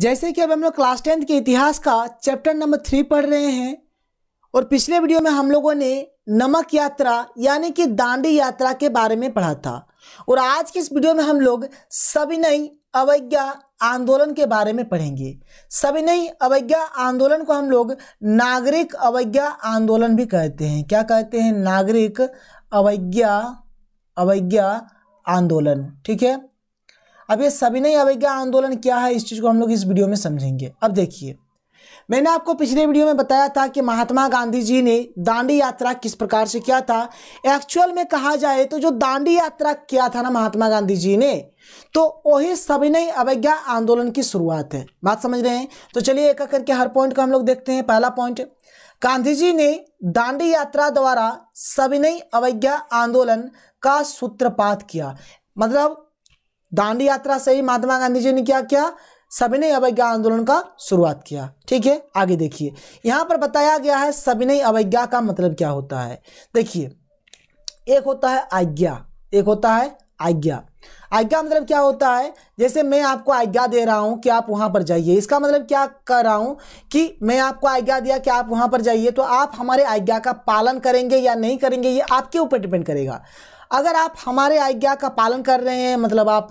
जैसे कि अब हम लोग क्लास टेंथ के इतिहास का चैप्टर नंबर थ्री पढ़ रहे हैं और पिछले वीडियो में हम लोगों ने नमक यात्रा यानी कि दांडी यात्रा के बारे में पढ़ा था और आज के इस वीडियो में हम लोग नई अवज्ञा आंदोलन के बारे में पढ़ेंगे सविनय अवज्ञा आंदोलन को हम लोग नागरिक अवज्ञा आंदोलन भी कहते हैं क्या कहते हैं नागरिक अवज्ञा अवज्ञा आंदोलन ठीक है अब ये सविनय अवज्ञा आंदोलन क्या है इस चीज़ को हम लोग इस वीडियो में समझेंगे अब देखिए मैंने आपको पिछले वीडियो में बताया था कि महात्मा गांधी जी ने दांडी यात्रा किस प्रकार से किया था एक्चुअल में कहा जाए तो जो दांडी यात्रा किया था ना महात्मा गांधी जी ने तो वही सविनय अवज्ञा आंदोलन की शुरुआत है बात समझ रहे हैं तो चलिए एक एक करके हर पॉइंट को हम लोग देखते हैं पहला पॉइंट गांधी जी ने दांडी यात्रा द्वारा सविनय अवज्ञा आंदोलन का सूत्रपात किया मतलब दांडी यात्रा से ही महात्मा गांधी जी ने क्या किया सविनय अवज्ञा आंदोलन का शुरुआत किया ठीक है आगे देखिए यहां पर बताया गया है सविनय अवज्ञा का मतलब क्या होता है देखिए एक होता है आज्ञा एक होता है आज्ञा आज्ञा मतलब क्या होता है जैसे मैं आपको आज्ञा दे रहा हूं कि आप वहां पर जाइए इसका मतलब क्या कर रहा हूं कि मैं आपको आज्ञा दिया कि आप वहां पर जाइए तो आप हमारे आज्ञा का पालन करेंगे या नहीं करेंगे ये आपके ऊपर डिपेंड करेगा अगर आप हमारे आज्ञा का पालन कर रहे हैं मतलब आप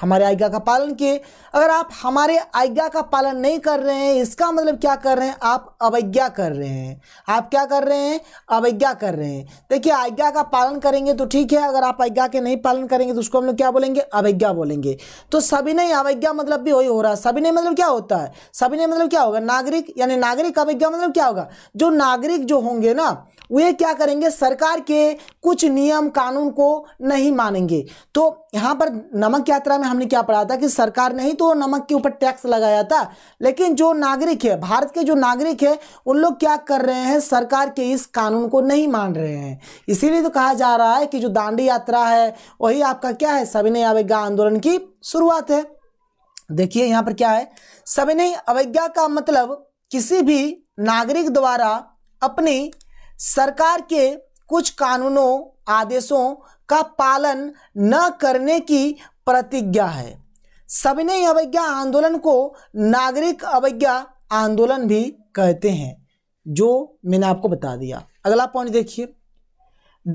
हमारे आज्ञा का पालन किए अगर आप हमारे आज्ञा का पालन नहीं कर रहे हैं इसका मतलब क्या कर रहे हैं आप अवज्ञा कर रहे हैं आप क्या कर रहे हैं अवज्ञा कर रहे हैं देखिए आज्ञा का पालन करेंगे तो ठीक है अगर आप आज्ञा के नहीं पालन करेंगे तो उसको हम लोग क्या बोलेंगे अवज्ञा बोलेंगे तो सभी नहीं अवज्ञा मतलब भी वही हो रहा है सभी नहीं मतलब क्या होता है सभी नहीं मतलब क्या होगा नागरिक यानी नागरिक अवज्ञा मतलब क्या होगा जो नागरिक जो होंगे ना वे क्या करेंगे सरकार के कुछ नियम कानून को नहीं मानेंगे तो यहाँ पर नमक यात्रा में हमने क्या पढ़ा था कि सरकार ने ही तो नमक के ऊपर टैक्स लगाया था लेकिन जो नागरिक है भारत के जो नागरिक है उन लोग क्या कर रहे हैं सरकार के इस कानून को नहीं मान रहे हैं इसीलिए तो कहा जा रहा है कि जो दांडी यात्रा है वही आपका क्या है सविनय अवज्ञा आंदोलन की शुरुआत है देखिए यहाँ पर क्या है सविनय अवज्ञा का मतलब किसी भी नागरिक द्वारा अपनी सरकार के कुछ कानूनों आदेशों का पालन न करने की प्रतिज्ञा है सविनय अवज्ञा आंदोलन को नागरिक अवज्ञा आंदोलन भी कहते हैं जो मैंने आपको बता दिया अगला पॉइंट देखिए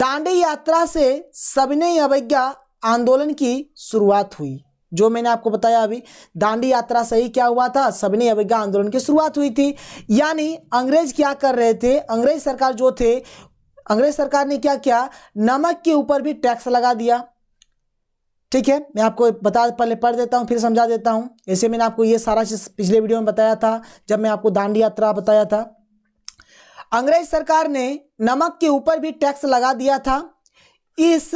दांडी यात्रा से सविनय अवज्ञा आंदोलन की शुरुआत हुई जो मैंने आपको बताया अभी दांडी यात्रा से ही क्या हुआ था सबने अवज्ञा आंदोलन की शुरुआत हुई थी यानी अंग्रेज क्या कर रहे थे अंग्रेज सरकार जो थे अंग्रेज सरकार ने क्या किया नमक के ऊपर भी टैक्स लगा दिया ठीक है मैं आपको बता पहले पढ़ देता हूँ फिर समझा देता हूँ ऐसे मैंने आपको ये सारा चीज़ पिछले वीडियो में बताया था जब मैं आपको दांडी यात्रा बताया था अंग्रेज सरकार ने नमक के ऊपर भी टैक्स लगा दिया था इस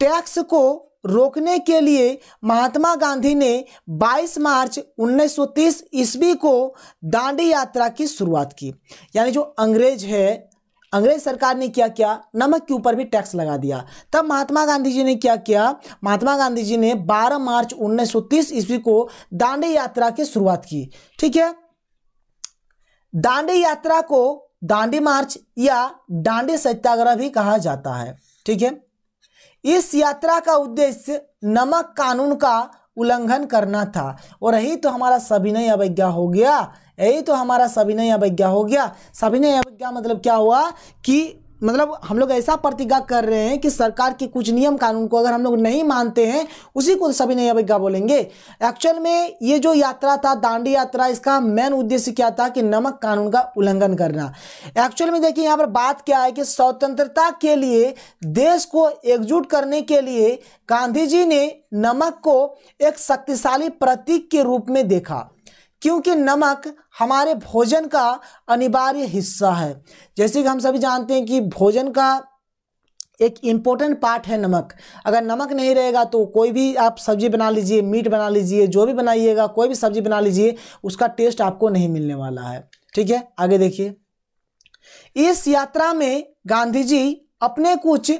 टैक्स को रोकने के लिए महात्मा गांधी ने 22 मार्च 1930 ईस्वी को दांडी यात्रा की शुरुआत की यानी जो अंग्रेज है अंग्रेज सरकार ने क्या किया नमक के ऊपर भी टैक्स लगा दिया तब महात्मा गांधी जी ने क्या किया महात्मा गांधी जी ने 12 मार्च 1930 ईस्वी को दांडी यात्रा की शुरुआत की ठीक है दांडी यात्रा को दांडी मार्च या दांडी सत्याग्रह भी कहा जाता है ठीक है इस यात्रा का उद्देश्य नमक कानून का उल्लंघन करना था और यही तो हमारा सभी नहीं अवज्ञा हो गया यही तो हमारा सविनय अवज्ञा हो गया सविनय अवज्ञा मतलब क्या हुआ कि मतलब हम लोग ऐसा प्रतिज्ञा कर रहे हैं कि सरकार के कुछ नियम कानून को अगर हम लोग नहीं मानते हैं उसी को सभी नहीं अभिज्ञा बोलेंगे एक्चुअल में ये जो यात्रा था दांडी यात्रा इसका मेन उद्देश्य क्या था कि नमक कानून का उल्लंघन करना एक्चुअल में देखिए यहाँ पर बात क्या है कि स्वतंत्रता के लिए देश को एकजुट करने के लिए गांधी जी ने नमक को एक शक्तिशाली प्रतीक के रूप में देखा क्योंकि नमक हमारे भोजन का अनिवार्य हिस्सा है जैसे कि हम सभी जानते हैं कि भोजन का एक इम्पोर्टेंट पार्ट है नमक अगर नमक नहीं रहेगा तो कोई भी आप सब्जी बना लीजिए मीट बना लीजिए जो भी बनाइएगा कोई भी सब्जी बना लीजिए उसका टेस्ट आपको नहीं मिलने वाला है ठीक है आगे देखिए इस यात्रा में गांधी जी अपने कुछ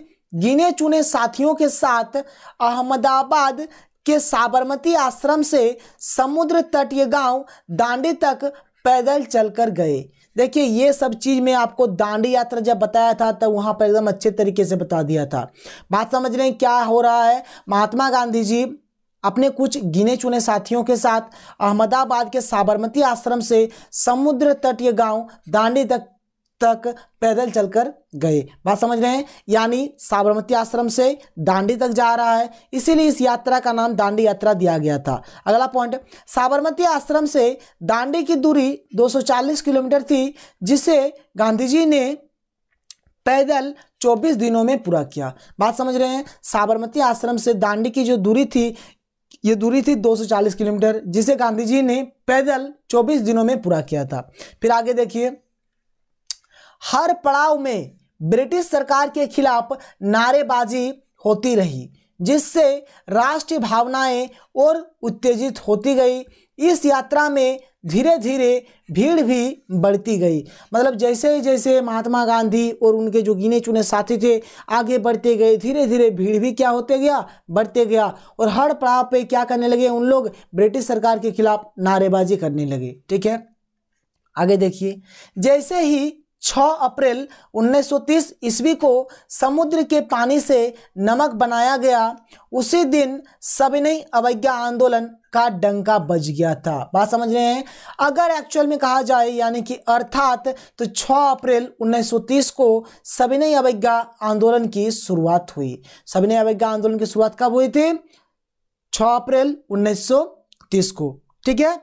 गिने चुने साथियों के साथ अहमदाबाद के साबरमती आश्रम से समुद्र तट गांव दांडी तक पैदल चलकर गए देखिए ये सब चीज़ में आपको दांडी यात्रा जब बताया था तब वहाँ पर एकदम अच्छे तरीके से बता दिया था बात समझ रहे हैं क्या हो रहा है महात्मा गांधी जी अपने कुछ गिने चुने साथियों के साथ अहमदाबाद के साबरमती आश्रम से समुद्र तटीय गांव दांडी तक तक पैदल चलकर गए बात समझ रहे हैं यानी साबरमती आश्रम से दांडी तक जा रहा है इसीलिए इस यात्रा का नाम दांडी यात्रा दिया गया था अगला पॉइंट साबरमती आश्रम से दांडी की दूरी 240 किलोमीटर थी जिसे गांधी जी ने पैदल 24 दिनों में पूरा किया बात समझ रहे हैं साबरमती आश्रम से दांडी की जो दूरी थी ये दूरी थी 240 किलोमीटर जिसे गांधी जी ने पैदल 24 दिनों में पूरा किया था फिर आगे देखिए हर पड़ाव में ब्रिटिश सरकार के खिलाफ नारेबाजी होती रही जिससे राष्ट्रीय भावनाएं और उत्तेजित होती गई इस यात्रा में धीरे धीरे भीड़ भी बढ़ती गई मतलब जैसे ही जैसे महात्मा गांधी और उनके जो गिने चुने साथी थे आगे बढ़ते गए धीरे धीरे भीड़ भी क्या होते गया बढ़ते गया और हर पड़ाव पे क्या करने लगे उन लोग ब्रिटिश सरकार के खिलाफ नारेबाजी करने लगे ठीक है आगे देखिए जैसे ही 6 अप्रैल 1930 ईस्वी को समुद्र के पानी से नमक बनाया गया उसी दिन सविनय अवज्ञा आंदोलन का डंका बज गया था बात समझ रहे हैं अगर एक्चुअल में कहा जाए यानी कि अर्थात तो 6 अप्रैल 1930 को सविनय अवज्ञा आंदोलन की शुरुआत हुई सविनय अवज्ञा आंदोलन की शुरुआत कब हुई थी 6 अप्रैल 1930 को ठीक है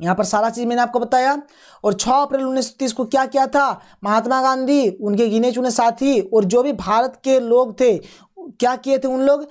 यहाँ पर सारा चीज़ मैंने आपको बताया और 6 अप्रैल उन्नीस को क्या किया था महात्मा गांधी उनके गिने चुने साथी और जो भी भारत के लोग थे क्या किए थे उन लोग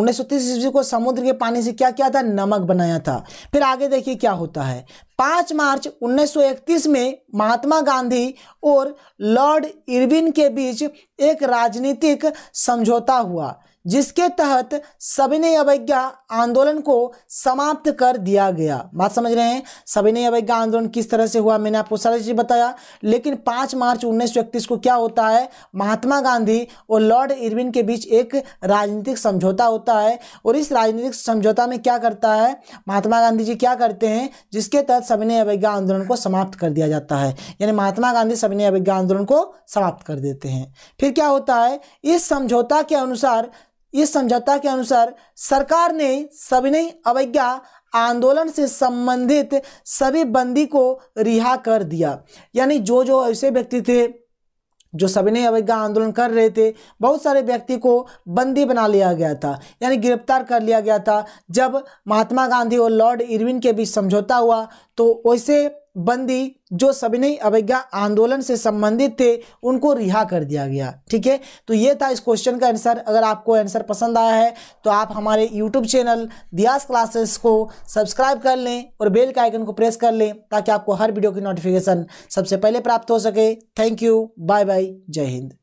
उन्नीस सौ तीस ईस्वी को समुद्र के पानी से क्या किया था नमक बनाया था फिर आगे देखिए क्या होता है 5 मार्च 1931 में महात्मा गांधी और लॉर्ड इरविन के बीच एक राजनीतिक समझौता हुआ जिसके तहत सविनय अवज्ञा आंदोलन को समाप्त कर दिया गया बात समझ रहे हैं सविनय अवज्ञा आंदोलन किस तरह से हुआ मैंने आपको सारी चीज़ बताया लेकिन पाँच मार्च उन्नीस को क्या होता है महात्मा गांधी और लॉर्ड इरविन के बीच एक राजनीतिक समझौता होता है और इस राजनीतिक समझौता में क्या करता है महात्मा गांधी जी क्या करते हैं जिसके तहत सविनय अवज्ञा आंदोलन को समाप्त कर दिया जाता है यानी महात्मा गांधी सविनय अवज्ञा आंदोलन को समाप्त कर देते हैं फिर क्या होता है इस समझौता के अनुसार इस समझौता के अनुसार सरकार ने सविनय अवज्ञा आंदोलन से संबंधित सभी बंदी को रिहा कर दिया यानी जो जो ऐसे व्यक्ति थे जो सविनय अवज्ञा आंदोलन कर रहे थे बहुत सारे व्यक्ति को बंदी बना लिया गया था यानी गिरफ्तार कर लिया गया था जब महात्मा गांधी और लॉर्ड इरविन के बीच समझौता हुआ तो वैसे बंदी जो सविनय अवज्ञा आंदोलन से संबंधित थे उनको रिहा कर दिया गया ठीक है तो ये था इस क्वेश्चन का आंसर अगर आपको आंसर पसंद आया है तो आप हमारे यूट्यूब चैनल दियास क्लासेस को सब्सक्राइब कर लें और बेल का आइकन को प्रेस कर लें ताकि आपको हर वीडियो की नोटिफिकेशन सबसे पहले प्राप्त हो सके थैंक यू बाय बाय जय हिंद